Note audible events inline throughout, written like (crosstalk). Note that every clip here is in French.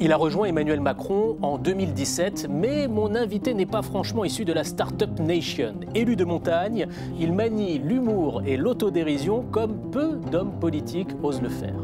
Il a rejoint Emmanuel Macron en 2017, mais mon invité n'est pas franchement issu de la Startup Nation. Élu de montagne, il manie l'humour et l'autodérision comme peu d'hommes politiques osent le faire.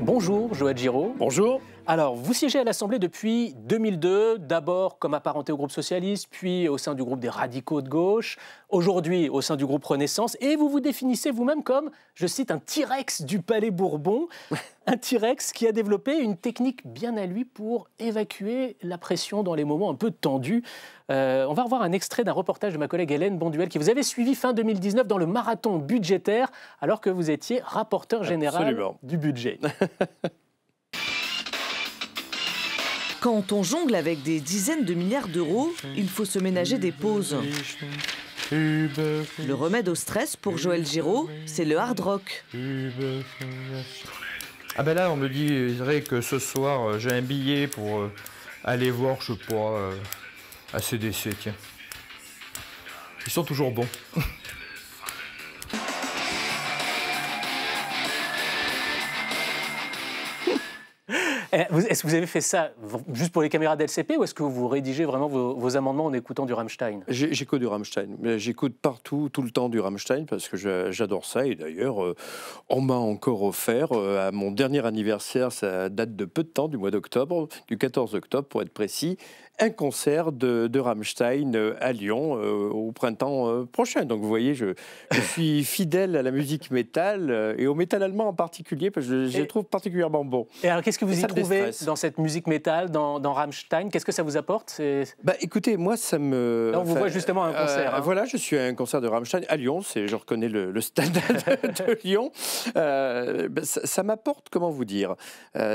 Bonjour Joël Giraud. Bonjour. Alors, vous siégez à l'Assemblée depuis 2002, d'abord comme apparenté au groupe socialiste, puis au sein du groupe des radicaux de gauche, aujourd'hui au sein du groupe Renaissance, et vous vous définissez vous-même comme, je cite, un T-Rex du Palais Bourbon, (laughs) un T-Rex qui a développé une technique bien à lui pour évacuer la pression dans les moments un peu tendus. Euh, on va revoir un extrait d'un reportage de ma collègue Hélène Bonduel qui vous avait suivi fin 2019 dans le marathon budgétaire alors que vous étiez rapporteur général du budget. (laughs) Quand on jongle avec des dizaines de milliards d'euros, il faut se ménager des pauses. Le remède au stress pour Joël Giraud, c'est le hard rock. Ah ben là, on me dirait que ce soir, euh, j'ai un billet pour euh, aller voir, je sais pas, CDC. Euh, tiens. Ils sont toujours bons. (laughs) Eh, est-ce que vous avez fait ça juste pour les caméras d'LCP ou est-ce que vous rédigez vraiment vos, amendements en écoutant du Rammstein J'écoute du Rammstein. J'écoute partout, tout le temps du Rammstein parce que j'adore ça. Et d'ailleurs, euh, on m'a encore offert euh, à mon dernier anniversaire, ça date de peu de temps, du mois d'octobre, du 14 octobre pour être précis, un concert de, de Rammstein euh, à Lyon euh, au printemps euh, prochain. Donc vous voyez, je, suis (laughs) fidèle à la musique métal et au métal allemand en particulier, parce que je, le trouve particulièrement bon. Et alors qu'est-ce que vous y trouvez dans cette musique métal, dans, dans Rammstein Qu'est-ce que ça vous apporte bah, Écoutez, moi ça me... on vous voit justement un concert. Hein. Voilà, je suis à un concert de Rammstein à Lyon, je reconnais le, stade de, (laughs) Lyon. Bah, ça, m'apporte, comment vous dire,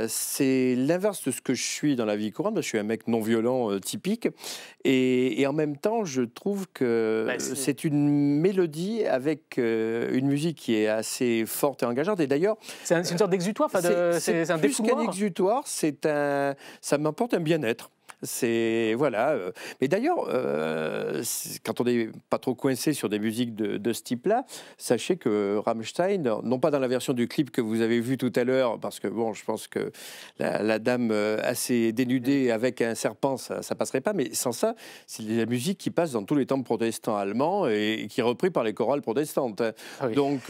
c'est l'inverse de ce que je suis dans la vie courante, je suis un mec non violent euh, typique. Et, en même temps, je trouve que bah, c'est une mélodie avec euh, une musique qui est assez forte et engageante. Et d'ailleurs, c'est une sorte d'exutoire. C'est un, un exutoire. C'est un, ça m'apporte un bien-être. C'est voilà. Euh. Mais d'ailleurs, euh, quand on n'est pas trop coincé sur des musiques de, ce type-là, sachez que Rammstein, non pas dans la version du clip que vous avez vu tout à l'heure, parce que bon, je pense que la, dame euh, assez dénudée avec un serpent, ça, passerait pas. Mais sans ça, c'est la musique qui passe dans tous les temples protestants allemands et, qui est repris par les chorales protestantes. Hein. Ah Donc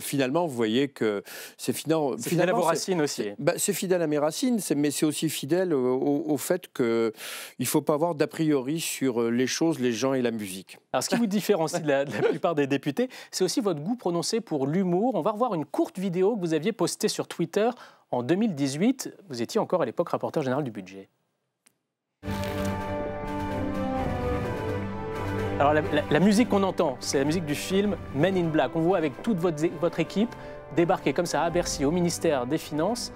finalement, vous voyez que c'est fidèle à vos racines aussi. Bah, c'est fidèle à mes racines, mais c'est aussi fidèle au fait que il ne faut pas avoir d'a priori sur euh, les choses, les gens et la musique. Alors, ce qui vous différencie de la, plupart des députés, c'est aussi votre goût prononcé pour l'humour. On va revoir une courte vidéo que vous aviez postée sur Twitter en 2018. Vous étiez encore à l'époque rapporteur général du budget. Alors la, musique qu'on entend, c'est la musique du film Men in Black. On voit avec toute votre, équipe débarquer comme ça à Bercy, au ministère des Finances.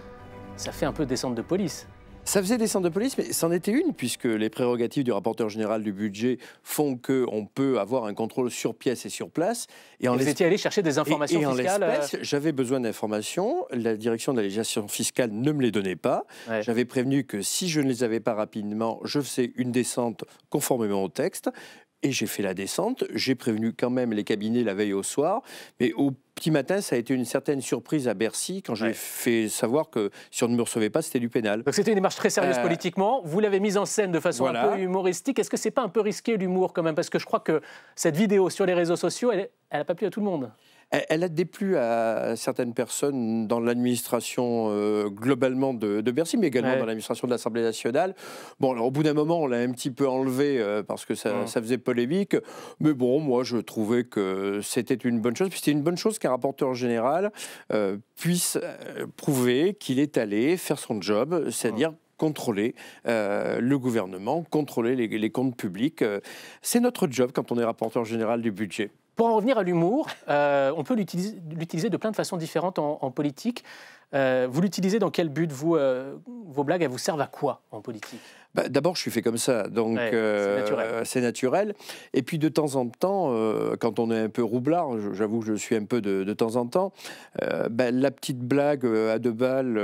Ça fait un peu descendre de police. Ça faisait des centres de police, mais c'en était une, puisque les prérogatives du rapporteur général du budget font qu'on peut avoir un contrôle sur pièce et sur place. Et, en les vous étiez allé chercher des informations et en euh, j'avais besoin d'informations. La direction de la législation fiscale ne me les donnait pas. J'avais prévenu que si je ne les avais pas rapidement, je faisais une descente conformément au texte. Et j'ai fait la descente. J'ai prévenu quand même les cabinets la veille au soir. Mais au petit matin, ça a été une certaine surprise à Bercy quand j'ai fait savoir que si on ne me recevait pas, c'était du pénal. Donc c'était une démarche très sérieuse euh, politiquement. Vous l'avez mise en scène de façon un peu humoristique. Est-ce que c'est pas un peu risqué l'humour quand même Parce que je crois que cette vidéo sur les réseaux sociaux, elle n'a pas plu à tout le monde. Elle, a déplu à certaines personnes dans l'administration euh, globalement de, Bercy, mais également dans l'administration de l'Assemblée nationale. Bon, au bout d'un moment, on l'a un petit peu enlevée euh, parce que mmh. ça, faisait polémique. Mais bon, moi, je trouvais que c'était une bonne chose. Puis c'était une bonne chose qu'un rapporteur général euh, puisse prouver qu'il est allé faire son job, c'est-à-dire mmh. contrôler le gouvernement, contrôler les, comptes publics. c'est notre job quand on est rapporteur général du budget. Pour en revenir à l'humour, euh, on peut l'utiliser de plein de façons différentes en, politique. Euh, vous l'utilisez dans quel but euh, Vos blagues, elles vous servent à quoi en politique bah, d'abord, je suis fait comme ça, donc euh, c'est naturel. Et puis de temps en temps, euh, quand on est un peu roublard, j'avoue que je suis un peu de, temps en temps, euh, bah, la petite blague à deux balles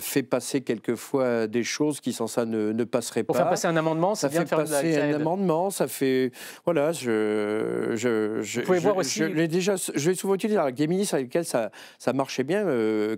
fait passer quelquefois des choses qui sans ça ne, passeraient pas. Pour faire passer un amendement, ça, fait faire de la... un amendement, ça fait voilà, je je je, Vous pouvez voir aussi. Je l'ai déjà, je l'ai souvent utilisé avec des ministres avec lesquels ça ça marchait bien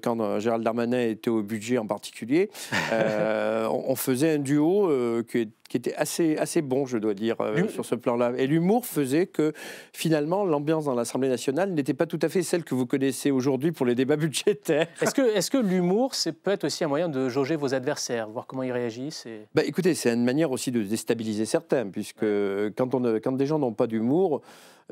quand Gérald Darmanin était au budget en particulier. (laughs) on faisait un duo euh, qui, était assez, assez bon, je dois dire, euh, sur ce plan-là. Et l'humour faisait que finalement l'ambiance dans l'Assemblée nationale n'était pas tout à fait celle que vous connaissez aujourd'hui pour les débats (laughs) budgétaires. Est-ce que, est que l'humour, c'est peut-être aussi un moyen de jauger vos adversaires, voir comment ils réagissent bah, Écoutez, c'est une manière aussi de déstabiliser certains, puisque quand, on, quand des gens n'ont pas d'humour,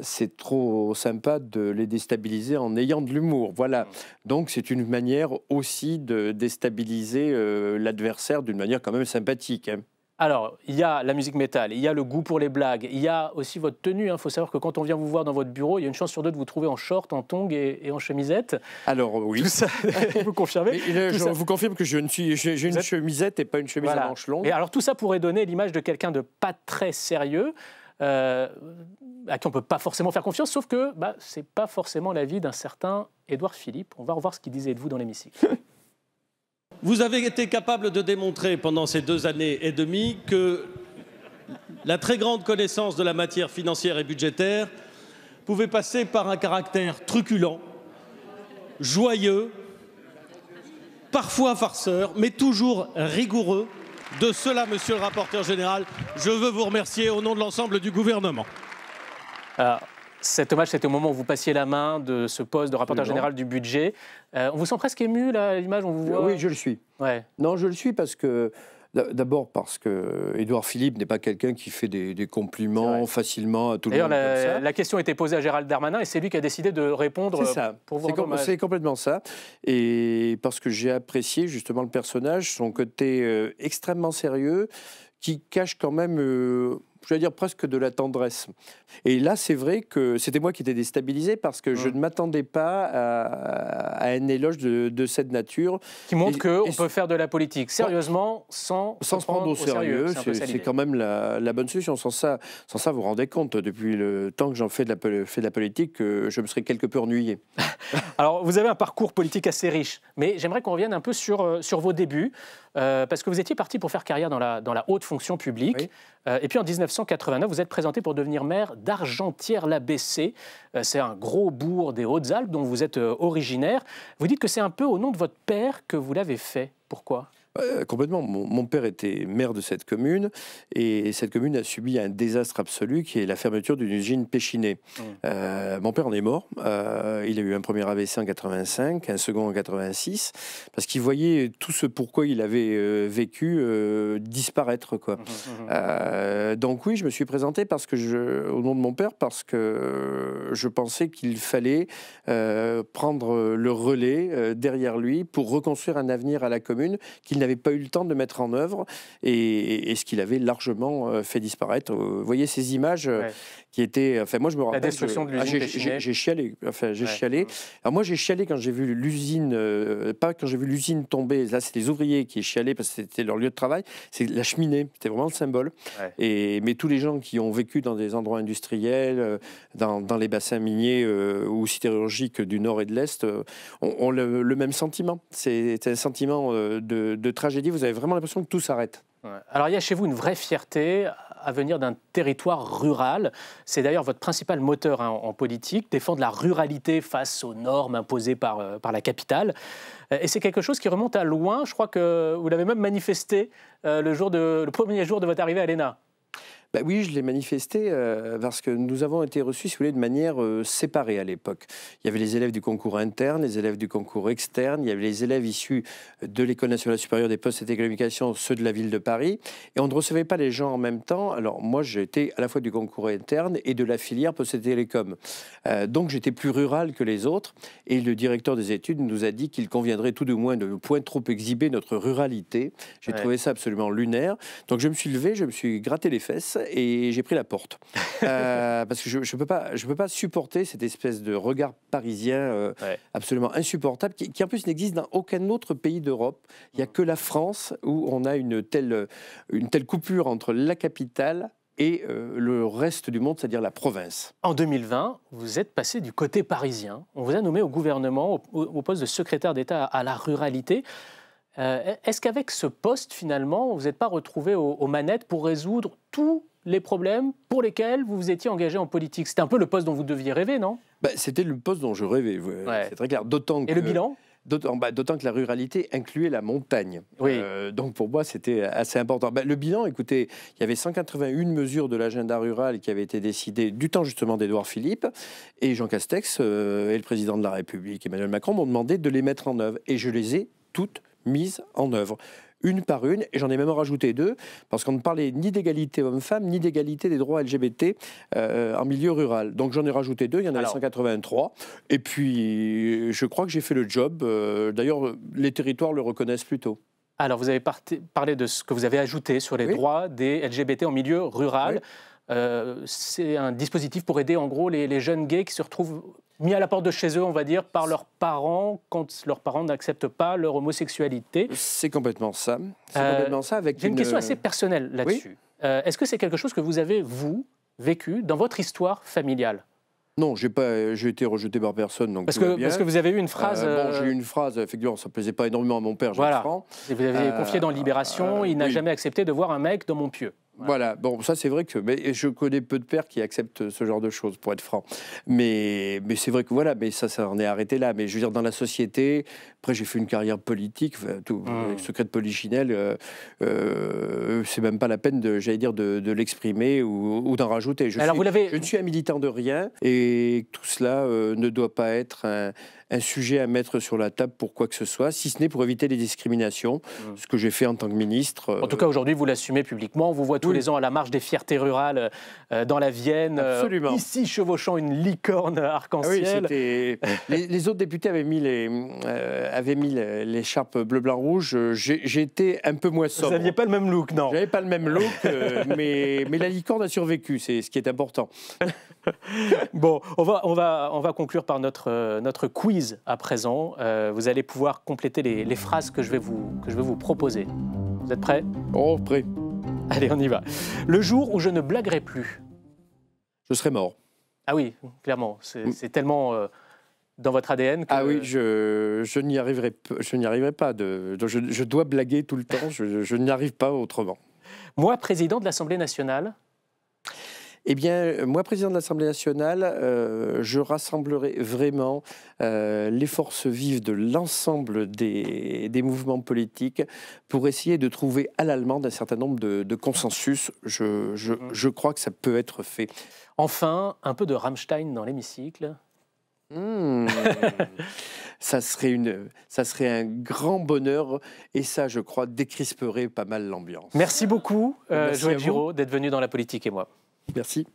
c'est trop sympa de les déstabiliser en ayant de l'humour. Voilà. Mm. Donc c'est une manière aussi de déstabiliser euh, l'adversaire d'une manière quand même sympathique. Hein. Alors, il y a la musique métal, il y a le goût pour les blagues, il y a aussi votre tenue. Il hein. faut savoir que quand on vient vous voir dans votre bureau, il y a une chance sur deux de vous trouver en short, en tongs et, en chemisette. Alors euh, oui. (laughs) vous confirmez euh, je vous confirme que je ne suis, j'ai, une chemisette et pas une chemise à manches longues. Et alors tout ça pourrait donner l'image de quelqu'un de pas très sérieux. Euh, à qui on ne peut pas forcément faire confiance, sauf que bah, ce n'est pas forcément l'avis d'un certain Édouard Philippe. On va revoir ce qu'il disait de vous dans l'hémicycle. (laughs) Vous avez été capable de démontrer pendant ces deux années et demie que la très grande connaissance de la matière financière et budgétaire pouvait passer par un caractère truculent, joyeux, parfois farceur, mais toujours rigoureux, de cela, monsieur le rapporteur général. Je veux vous remercier au nom de l'ensemble du gouvernement. cet hommage, c'était au moment où vous passiez la main de ce poste de rapporteur général du budget. Euh, on vous sent presque ému, là, l'image, vous Oui, je le suis. Non, je le suis parce que D'abord parce que Édouard Philippe n'est pas quelqu'un qui fait des, compliments facilement à tout le monde. D'ailleurs, la question était posée à Gérald Darmanin et c'est lui qui a décidé de répondre. C'est ça. C'est complètement ça. Et parce que j'ai apprécié justement le personnage, son côté euh, extrêmement sérieux, qui cache quand même. Euh, je vais dire presque de la tendresse. Et là, c'est vrai que c'était moi qui étais déstabilisé parce que je mmh. ne m'attendais pas à, un éloge de, cette nature. Qui montre qu'on peut faire de la politique sérieusement sans, sans se prendre, au sérieux. c'est quand même la, bonne solution. Sans ça, sans ça, vous vous rendez compte, depuis le temps que j'en fais, de la, de la politique, je me serais quelque peu ennuyé. (laughs) Alors, vous avez un parcours politique assez riche, mais j'aimerais qu'on revienne un peu sur, euh, sur vos débuts, euh, parce que vous étiez parti pour faire carrière dans la, dans la haute fonction publique. Euh, et puis en 19 1989, vous êtes présenté pour devenir maire d'Argentière-la-Bessée. Euh, c'est un gros bourg des Hautes-Alpes dont vous êtes euh, originaire. Vous dites que c'est un peu au nom de votre père que vous l'avez fait. Pourquoi euh, complètement. Mon, père était maire de cette commune et, cette commune a subi un désastre absolu qui est la fermeture d'une usine Péchinée. Mmh. Euh, mon père en est mort. Euh, il a eu un premier AVC en 85, un second en 86, parce qu'il voyait tout ce pourquoi il avait vécu disparaître. Quoi. Mmh, mmh, donc oui, je me suis présenté parce que je, au nom de mon père parce que je pensais qu'il fallait prendre le relais derrière lui pour reconstruire un avenir à la commune qu'il n'avait n'avait pas eu le temps de mettre en œuvre et, ce qu'il avait largement euh, fait disparaître. Euh, vous voyez ces images euh, qui étaient. Enfin, moi, je me rappelle. La destruction de l'usine. Ah, j'ai chialé. Enfin, j'ai chialé. Alors, moi, j'ai chialé quand j'ai vu l'usine, pas quand j'ai vu l'usine tomber. Là, c'est les ouvriers qui chialé parce que c'était leur lieu de travail. C'est la cheminée. C'était vraiment le symbole. Et, mais tous les gens qui ont vécu dans des endroits industriels, dans, les bassins miniers ou sidérurgiques du nord et de l'est, ont, le, même sentiment. C'est un sentiment de, de tragédie, vous avez vraiment l'impression que tout s'arrête. Alors il y a chez vous une vraie fierté à venir d'un territoire rural. C'est d'ailleurs votre principal moteur hein, en politique, défendre la ruralité face aux normes imposées par, euh, par la capitale. Euh, et c'est quelque chose qui remonte à loin. Je crois que vous l'avez même manifesté euh, le, jour le premier jour de votre arrivée à l'ENA. Bah oui, je l'ai manifesté euh, parce que nous avons été reçus, si vous voulez, de manière euh, séparée à l'époque. Il y avait les élèves du concours interne, les élèves du concours externe, il y avait les élèves issus de l'École nationale supérieure des postes et des communications, ceux de la ville de Paris, et on ne recevait pas les gens en même temps. Alors moi, j'étais à la fois du concours interne et de la filière postes et télécom. Euh, donc j'étais plus rural que les autres, et le directeur des études nous a dit qu'il conviendrait tout de moins de ne point trop exhiber notre ruralité. J'ai trouvé ça absolument lunaire. Donc je me suis levé, je me suis gratté les fesses et j'ai pris la porte. (laughs) Euh, parce que je ne je peux, pas supporter cette espèce de regard parisien euh, absolument insupportable, qui, en plus n'existe dans aucun autre pays d'Europe. Il n'y a que la France où on a une telle, une telle coupure entre la capitale et euh, le reste du monde, c'est-à-dire la province. En 2020, vous êtes passé du côté parisien. On vous a nommé au gouvernement, au, poste de secrétaire d'État à, la ruralité. Est-ce qu'avec ce poste, finalement, vous n'êtes pas retrouvé aux manettes pour résoudre tout les problèmes pour lesquels vous vous étiez engagé en politique. C'était un peu le poste dont vous deviez rêver, non bah, C'était le poste dont je rêvais, euh, c'est très clair. D'autant Et que... le bilan bah, D'autant que la ruralité incluait la montagne. Oui. Euh, donc pour moi, c'était assez important. Bah, le bilan, écoutez, il y avait 181 mesures de l'agenda rural qui avaient été décidées du temps justement d'Édouard Philippe. Et Jean Castex euh, et le président de la République, Emmanuel Macron, m'ont demandé de les mettre en œuvre. Et je les ai toutes mises en œuvre une par une, et j'en ai même rajouté deux, parce qu'on ne parlait ni d'égalité homme-femme, ni d'égalité des droits LGBT euh, en milieu rural. Donc j'en ai rajouté deux, il y en a 183, et puis je crois que j'ai fait le job. Euh, d'ailleurs, les territoires le reconnaissent plutôt. Alors vous avez parlé de ce que vous avez ajouté sur les droits des LGBT en milieu rural. Euh, c'est un dispositif pour aider en gros les jeunes gays qui se retrouvent mis à la porte de chez eux, on va dire, par leurs parents quand leurs parents n'acceptent pas leur homosexualité. C'est complètement ça. C'est euh, ça. Avec j'ai une... question euh, assez personnelle là-dessus. Euh, est-ce que c'est quelque chose que vous avez vous vécu dans votre histoire familiale non, j'ai pas, j'ai été rejeté par personne, donc parce que parce que vous avez eu une phrase. j'ai eu une phrase. Effectivement, ça plaisait pas énormément à mon père, je voilà. vous avez confié dans Libération, il n'a jamais accepté de voir un mec dans mon pieu. Voilà. Bon, ça c'est vrai que, mais je connais peu de pères qui acceptent ce genre de choses, pour être franc. Mais, mais c'est vrai que voilà, mais ça, ça en est arrêté là. Mais je veux dire, dans la société, après j'ai fait une carrière politique, tout, mmh. secret de polichinelle, euh, euh, c'est même pas la peine de, j'allais dire, de, l'exprimer ou, d'en rajouter. Je, Alors suis, je ne suis un militant de rien et tout cela euh, ne doit pas être un sujet à mettre sur la table pour quoi que ce soit, si ce n'est pour éviter les discriminations, mmh. ce que j'ai fait en tant que ministre. Euh, en tout cas, aujourd'hui, vous l'assumez publiquement. On vous voit tous les ans à la marche des fiertés rurales euh, euh, dans la Vienne. Absolument. ici, chevauchant une licorne ah arc-en-ciel. oui, (laughs) les, les, autres députés avaient mis les avaient mis l'écharpe bleu blanc rouge. J'étais un peu moins sobre. Vous n'aviez pas le même look, non J'avais pas le même look, (laughs) mais, mais la licorne a survécu. C'est ce qui est important. (laughs) bon, on va on va on va conclure par notre notre quiz à présent. Euh, vous allez pouvoir compléter les, phrases que je, vais vous, que je vais vous proposer. Vous êtes prêts Oh, prêt. Allez, on y va. Le jour où je ne blaguerai plus. Je serai mort. Ah oui, clairement. C'est mm. tellement euh, dans votre ADN que... Ah oui, je, je n'y arriverai, je arriverai pas. je, dois blaguer tout le temps. je, je n'y arrive pas autrement. Moi, président de l'Assemblée nationale. Eh bien, euh, moi, président de l'Assemblée nationale, euh, je rassemblerai vraiment euh, les forces vives de l'ensemble des, mouvements politiques pour essayer de trouver à l'allemande un certain nombre de, consensus. Mhm. Je, crois que ça peut être fait. Enfin, un peu de Rammstein dans l'hémicycle. Hmm. (laughs) ça, serait une, ça serait un grand bonheur et ça, je crois, décrisperait pas mal l'ambiance. Merci beaucoup, Joël Giraud, d'être venu dans la politique et moi. Merci.